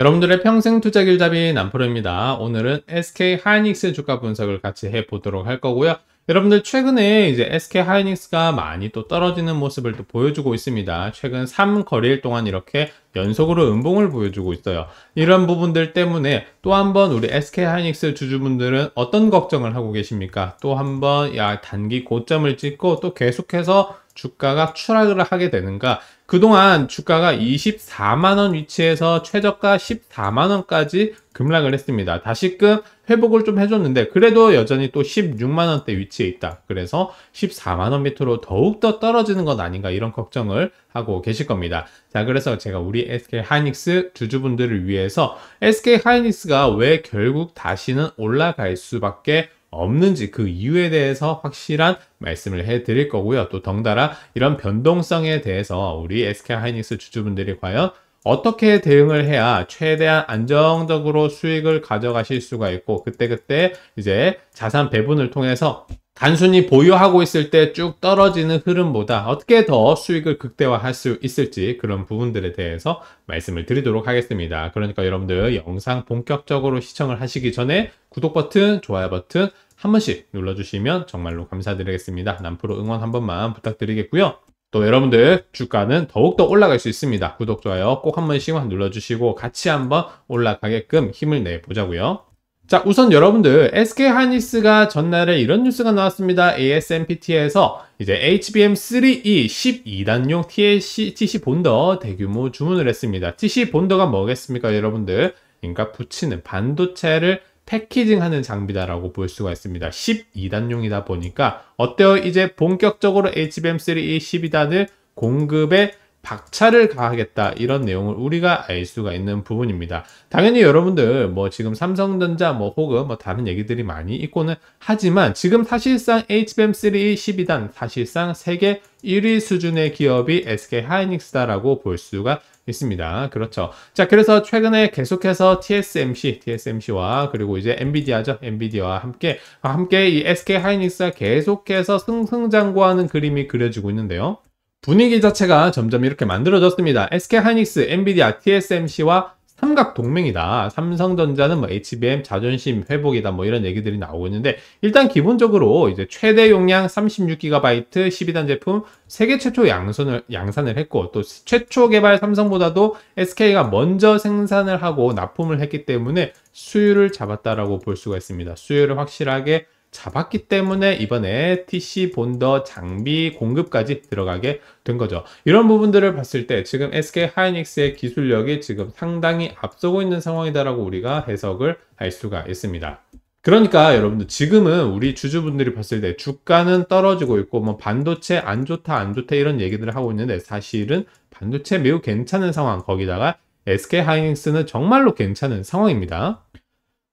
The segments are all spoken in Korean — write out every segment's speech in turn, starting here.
여러분들의 평생 투자 길잡이 남프로입니다. 오늘은 SK 하이닉스 주가 분석을 같이 해보도록 할 거고요. 여러분들 최근에 이제 SK 하이닉스가 많이 또 떨어지는 모습을 또 보여주고 있습니다. 최근 3거리일 동안 이렇게 연속으로 음봉을 보여주고 있어요. 이런 부분들 때문에 또 한번 우리 SK 하이닉스 주주분들은 어떤 걱정을 하고 계십니까? 또 한번 야 단기 고점을 찍고 또 계속해서 주가가 추락을 하게 되는가? 그동안 주가가 24만원 위치에서 최저가 14만원까지 급락을 했습니다. 다시금 회복을 좀 해줬는데 그래도 여전히 또 16만원대 위치에 있다. 그래서 14만원 밑으로 더욱더 떨어지는 건 아닌가 이런 걱정을 하고 계실 겁니다. 자 그래서 제가 우리 SK 하이닉스 주주분들을 위해서 SK 하이닉스가 왜 결국 다시는 올라갈 수밖에 없는지 그 이유에 대해서 확실한 말씀을 해 드릴 거고요. 또 덩달아 이런 변동성에 대해서 우리 SK 하이닉스 주주분들이 과연 어떻게 대응을 해야 최대한 안정적으로 수익을 가져가실 수가 있고 그때그때 그때 이제 자산 배분을 통해서 단순히 보유하고 있을 때 쭉 떨어지는 흐름보다 어떻게 더 수익을 극대화할 수 있을지 그런 부분들에 대해서 말씀을 드리도록 하겠습니다. 그러니까 여러분들 영상 본격적으로 시청을 하시기 전에 구독 버튼, 좋아요 버튼 한 번씩 눌러주시면 정말로 감사드리겠습니다. 남프로 응원 한 번만 부탁드리겠고요. 또 여러분들 주가는 더욱더 올라갈 수 있습니다. 구독, 좋아요 꼭 한 번씩만 눌러주시고 같이 한 번 올라가게끔 힘을 내보자고요. 자 우선 여러분들 SK 하이닉스가 전날에 이런 뉴스가 나왔습니다. ASMPT에서 이제 HBM3E 12단용 TLC, TC 본더 대규모 주문을 했습니다. TC 본더가 뭐겠습니까 여러분들? 그러니까 붙이는 반도체를 패키징하는 장비다라고 볼 수가 있습니다. 12단용이다 보니까 어때요? 이제 본격적으로 HBM3E 12단을 공급에 박차를 가하겠다 이런 내용을 우리가 알 수가 있는 부분입니다. 당연히 여러분들 뭐 지금 삼성전자 뭐 혹은 뭐 다른 얘기들이 많이 있고는 하지만 지금 사실상 HBM3 12단 사실상 세계 1위 수준의 기업이 SK 하이닉스다라고 볼 수가 있습니다. 그렇죠. 자, 그래서 최근에 계속해서 TSMC, TSMC와 그리고 이제 엔비디아죠. 엔비디아와 함께 함께 이 SK 하이닉스가 계속해서 승승장구하는 그림이 그려지고 있는데요. 분위기 자체가 점점 이렇게 만들어졌습니다. SK하이닉스, 엔비디아, TSMC와 삼각 동맹이다. 삼성전자는 뭐 HBM 자존심 회복이다. 뭐 이런 얘기들이 나오고 있는데 일단 기본적으로 이제 최대 용량 36GB 12단 제품 세계 최초 양선을 양산을 했고 또 최초 개발 삼성보다도 SK가 먼저 생산을 하고 납품을 했기 때문에 수율을 잡았다라고 볼 수가 있습니다. 수율을 확실하게 잡았기 때문에 이번에 TC 본더 장비 공급까지 들어가게 된 거죠. 이런 부분들을 봤을 때 지금 SK 하이닉스의 기술력이 지금 상당히 앞서고 있는 상황이다라고 우리가 해석을 할 수가 있습니다. 그러니까 여러분들 지금은 우리 주주분들이 봤을 때 주가는 떨어지고 있고 뭐 반도체 안 좋다 안 좋다 이런 얘기들을 하고 있는데 사실은 반도체 매우 괜찮은 상황 거기다가 SK 하이닉스는 정말로 괜찮은 상황입니다.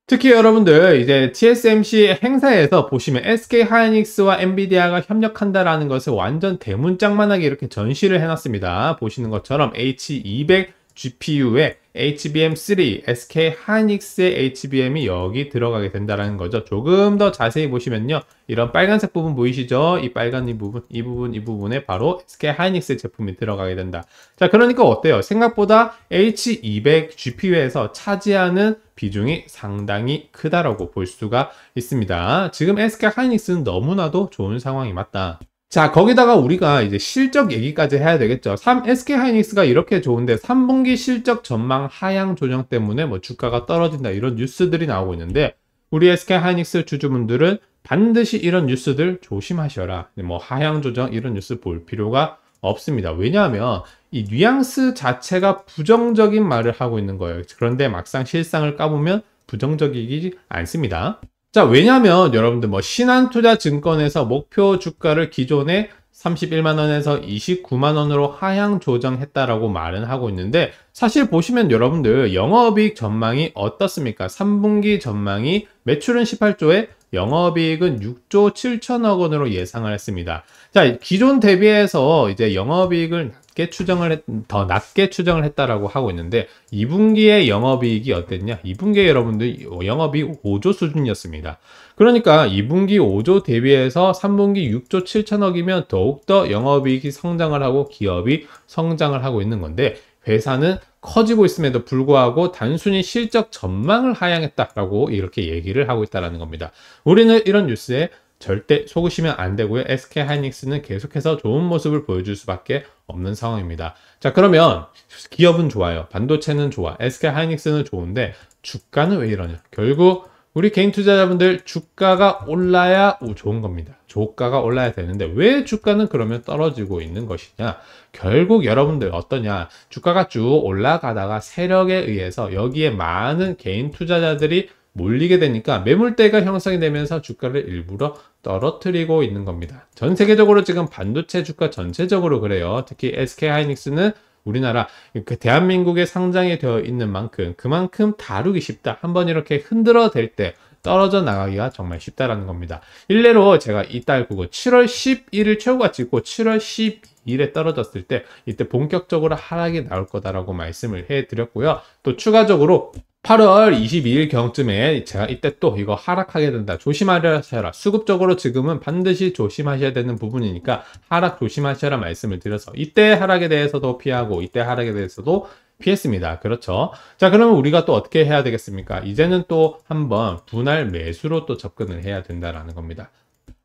특히 여러분들 이제 TSMC 행사에서 보시면 SK 하이닉스와 엔비디아가 협력한다라는 것을 완전 대문짝만하게 이렇게 전시를 해놨습니다. 보시는 것처럼 H200 GPU에 HBM3, SK 하이닉스의 HBM이 여기 들어가게 된다는 거죠. 조금 더 자세히 보시면요. 이런 빨간색 부분 보이시죠? 이 빨간 이 부분, 이 부분, 이 부분에 바로 SK 하이닉스 제품이 들어가게 된다. 자, 그러니까 어때요? 생각보다 H200 GPU에서 차지하는 비중이 상당히 크다라고 볼 수가 있습니다. 지금 SK 하이닉스는 너무나도 좋은 상황이 맞다. 자, 거기다가 우리가 이제 실적 얘기까지 해야 되겠죠. 3, SK 하이닉스가 이렇게 좋은데 3분기 실적 전망 하향 조정 때문에 뭐 주가가 떨어진다 이런 뉴스들이 나오고 있는데 우리 SK 하이닉스 주주분들은 반드시 이런 뉴스들 조심하셔라. 뭐 하향 조정 이런 뉴스 볼 필요가 없습니다. 왜냐하면 이 뉘앙스 자체가 부정적인 말을 하고 있는 거예요. 그런데 막상 실상을 까보면 부정적이지 않습니다. 자, 왜냐면 하 여러분들 뭐 신한투자증권에서 목표 주가를 기존에 31만원에서 29만원으로 하향 조정했다라고 말은 하고 있는데 사실 보시면 여러분들 영업이익 전망이 어떻습니까? 3분기 전망이 매출은 18조에 영업이익은 6조 7천억 원으로 예상을 했습니다. 자, 기존 대비해서 이제 영업이익을 낮게 추정을 했, 더 낮게 추정을 했다라고 하고 있는데 2분기의 영업이익이 어땠냐? 2분기에 여러분들 영업이익 5조 수준이었습니다. 그러니까 2분기 5조 대비해서 3분기 6조 7천억이면 더욱더 영업이익이 성장을 하고 기업이 성장을 하고 있는 건데 회사는 커지고 있음에도 불구하고 단순히 실적 전망을 하향했다라고 이렇게 얘기를 하고 있다라는 겁니다. 우리는 이런 뉴스에 절대 속으시면 안 되고요. SK 하이닉스는 계속해서 좋은 모습을 보여줄 수밖에 없는 상황입니다. 자, 그러면 기업은 좋아요. 반도체는 좋아. SK 하이닉스는 좋은데 주가는 왜 이러냐? 결국 우리 개인 투자자분들 주가가 올라야 좋은 겁니다. 주가가 올라야 되는데 왜 주가는 그러면 떨어지고 있는 것이냐? 결국 여러분들 어떠냐? 주가가 쭉 올라가다가 세력에 의해서 여기에 많은 개인 투자자들이 몰리게 되니까 매물대가 형성이 되면서 주가를 일부러 떨어뜨리고 있는 겁니다. 전 세계적으로 지금 반도체 주가 전체적으로 그래요. 특히 SK하이닉스는 우리나라 그 대한민국에 상장이 되어 있는 만큼 그만큼 다루기 쉽다. 한번 이렇게 흔들어 댈때 떨어져 나가기가 정말 쉽다라는 겁니다. 일례로 제가 이달 그고 7월 11일 최고가 찍고 7월 12일에 떨어졌을 때 이때 본격적으로 하락이 나올 거다라고 말씀을 해드렸고요. 또 추가적으로 8월 22일 경쯤에 제가 이때 또 이거 하락하게 된다. 조심하셔라. 수급적으로 지금은 반드시 조심하셔야 되는 부분이니까 하락 조심하셔라 말씀을 드려서 이때 하락에 대해서도 피하고 이때 하락에 대해서도 피했습니다. 그렇죠. 자, 그러면 우리가 또 어떻게 해야 되겠습니까? 이제는 또 한번 분할 매수로 또 접근을 해야 된다라는 겁니다.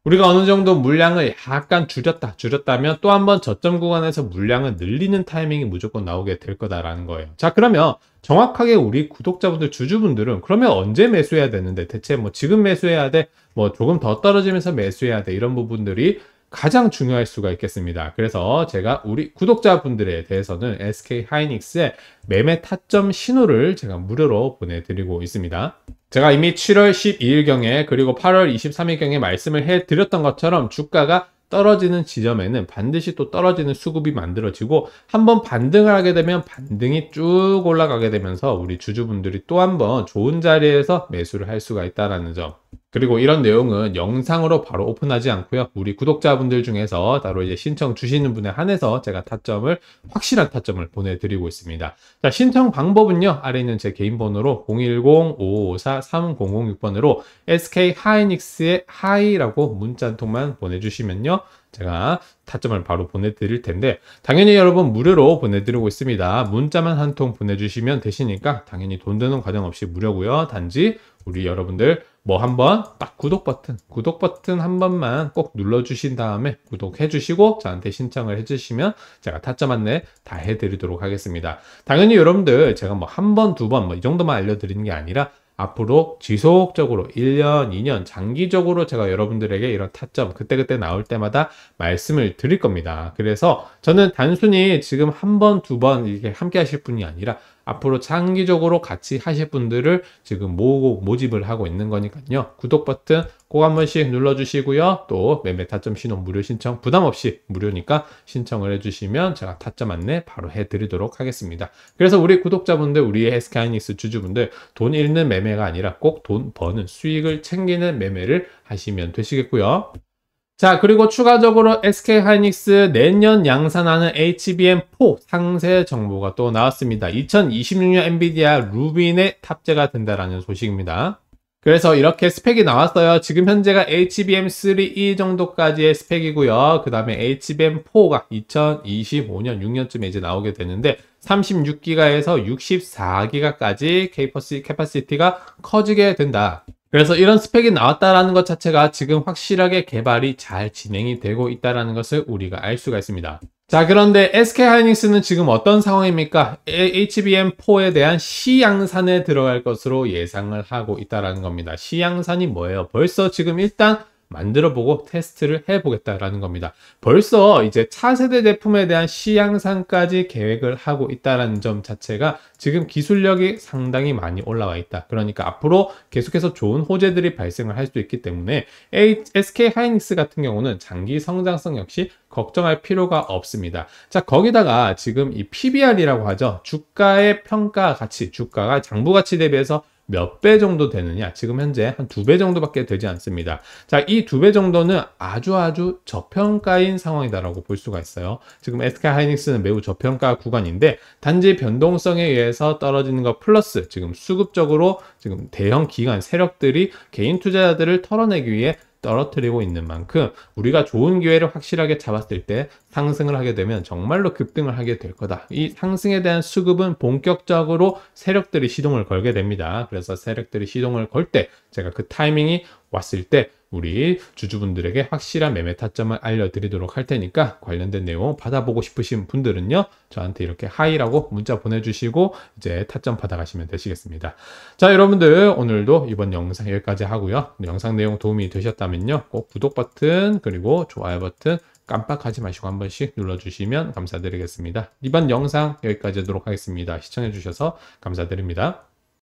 우리가 어느 정도 물량을 약간 줄였다 줄였다면 또 한 번 저점 구간에서 물량을 늘리는 타이밍이 무조건 나오게 될 거다라는 거예요 자 그러면 정확하게 우리 구독자분들 주주분들은 그러면 언제 매수해야 되는데 대체 뭐 지금 매수해야 돼뭐 조금 더 떨어지면서 매수해야 돼 이런 부분들이 가장 중요할 수가 있겠습니다 그래서 제가 우리 구독자분들에 대해서는 SK 하이닉스의 매매 타점 신호를 제가 무료로 보내드리고 있습니다 제가 이미 7월 12일경에 그리고 8월 23일경에 말씀을 해드렸던 것처럼 주가가 떨어지는 지점에는 반드시 또 떨어지는 수급이 만들어지고 한번 반등을 하게 되면 반등이 쭉 올라가게 되면서 우리 주주분들이 또 한번 좋은 자리에서 매수를 할 수가 있다는 점 그리고 이런 내용은 영상으로 바로 오픈하지 않고요. 우리 구독자분들 중에서 따로 이제 신청 주시는 분에 한해서 제가 타점을 확실한 타점을 보내드리고 있습니다. 자, 신청 방법은요. 아래 있는 제 개인 번호로 010-5554-3006번으로 SK 하이닉스의 하이라고 문자 한 통만 보내주시면요. 제가 타점을 바로 보내드릴 텐데 당연히 여러분 무료로 보내드리고 있습니다 문자만 한 통 보내주시면 되시니까 당연히 돈 드는 과정 없이 무료고요 단지 우리 여러분들 뭐 한번 딱 구독 버튼 구독 버튼 한 번만 꼭 눌러 주신 다음에 구독해 주시고 저한테 신청을 해 주시면 제가 타점 안내 다 해드리도록 하겠습니다 당연히 여러분들 제가 뭐 한 번 두 번 뭐 이 정도만 알려드리는 게 아니라 앞으로 지속적으로 1년, 2년 장기적으로 제가 여러분들에게 이런 타점 그때그때 나올 때마다 말씀을 드릴 겁니다. 그래서 저는 단순히 지금 한 번, 두 번 이렇게 함께 하실 분이 아니라 앞으로 장기적으로 같이 하실 분들을 지금 모으고 모집을 하고 있는 거니까요. 구독 버튼 꼭 한 번씩 눌러주시고요. 또 매매 타점 신혼 무료 신청 부담 없이 무료니까 신청을 해주시면 제가 타점 안내 바로 해드리도록 하겠습니다. 그래서 우리 구독자분들, 우리 SK하이닉스 주주분들 돈 잃는 매매가 아니라 꼭 돈 버는 수익을 챙기는 매매를 하시면 되시겠고요. 자 그리고 추가적으로 SK 하이닉스 내년 양산하는 HBM4 상세 정보가 또 나왔습니다. 2026년 엔비디아 루빈에 탑재가 된다라는 소식입니다. 그래서 이렇게 스펙이 나왔어요. 지금 현재가 HBM3E 정도까지의 스펙이고요. 그 다음에 HBM4가 2025년 6년쯤에 이제 나오게 되는데 36기가에서 64기가까지 캐퍼시 캐파시티가 커지게 된다. 그래서 이런 스펙이 나왔다라는 것 자체가 지금 확실하게 개발이 잘 진행이 되고 있다는 것을 우리가 알 수가 있습니다. 자 그런데 SK하이닉스는 지금 어떤 상황입니까? HBM4에 대한 시양산에 들어갈 것으로 예상을 하고 있다는 겁니다. 시양산이 뭐예요? 벌써 지금 일단 만들어 보고 테스트를 해 보겠다라는 겁니다. 벌써 이제 차세대 제품에 대한 시향상까지 계획을 하고 있다라는 점 자체가 지금 기술력이 상당히 많이 올라와 있다. 그러니까 앞으로 계속해서 좋은 호재들이 발생을 할수도 있기 때문에 SK 하이닉스 같은 경우는 장기 성장성 역시 걱정할 필요가 없습니다. 자, 거기다가 지금 이 PBR이라고 하죠. 주가의 평가 가치, 주가가 장부 가치 대비해서 몇배 정도 되느냐 지금 현재 한 두 배 정도밖에 되지 않습니다 자이 두 배 정도는 아주 아주 저평가인 상황이다라고 볼 수가 있어요 지금 SK 하이닉스는 매우 저평가 구간인데 단지 변동성에 의해서 떨어지는 것 플러스 지금 수급적으로 지금 대형 기관 세력들이 개인 투자자들을 털어내기 위해 떨어뜨리고 있는 만큼 우리가 좋은 기회를 확실하게 잡았을 때 상승을 하게 되면 정말로 급등을 하게 될 거다. 이 상승에 대한 수급은 본격적으로 세력들이 시동을 걸게 됩니다. 그래서 세력들이 시동을 걸 때 제가 그 타이밍이 왔을 때 우리 주주분들에게 확실한 매매 타점을 알려드리도록 할 테니까 관련된 내용 받아보고 싶으신 분들은요 저한테 이렇게 하이라고 문자 보내주시고 이제 타점 받아가시면 되시겠습니다 자 여러분들 오늘도 이번 영상 여기까지 하고요 영상 내용 도움이 되셨다면요 꼭 구독 버튼 그리고 좋아요 버튼 깜빡하지 마시고 한 번씩 눌러주시면 감사드리겠습니다 이번 영상 여기까지 하도록 하겠습니다 시청해주셔서 감사드립니다